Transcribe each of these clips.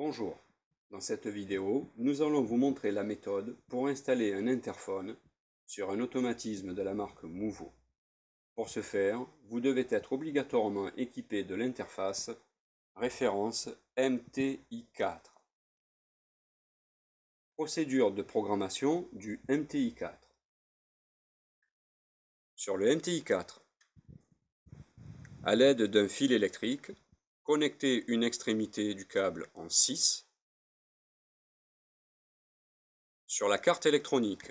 Bonjour, dans cette vidéo, nous allons vous montrer la méthode pour installer un interphone sur un automatisme de la marque Mouvo. Pour ce faire, vous devez être obligatoirement équipé de l'interface référence MTI4. Procédure de programmation du MTI4. Sur le MTI4, à l'aide d'un fil électrique, Connectez une extrémité du câble en 6. Sur la carte électronique,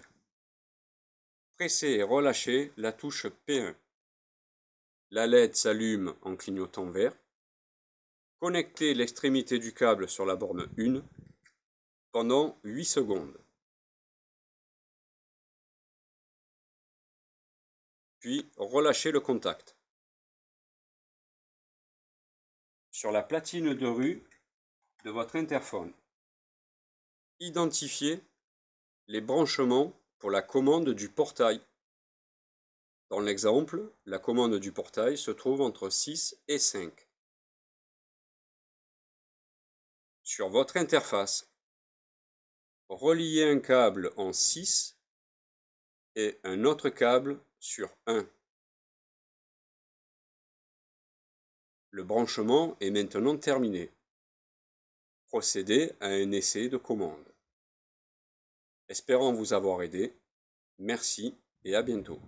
pressez et relâchez la touche P1. La LED s'allume en clignotant vert. Connectez l'extrémité du câble sur la borne 1 pendant 8 secondes. Puis relâchez le contact. sur la platine de rue de votre interphone. Identifiez les branchements pour la commande du portail. Dans l'exemple, la commande du portail se trouve entre 6 et 5. Sur votre interface, reliez un câble en 6 et un autre câble sur 1. Le branchement est maintenant terminé. Procédez à un essai de commande. Espérant vous avoir aidé, merci et à bientôt.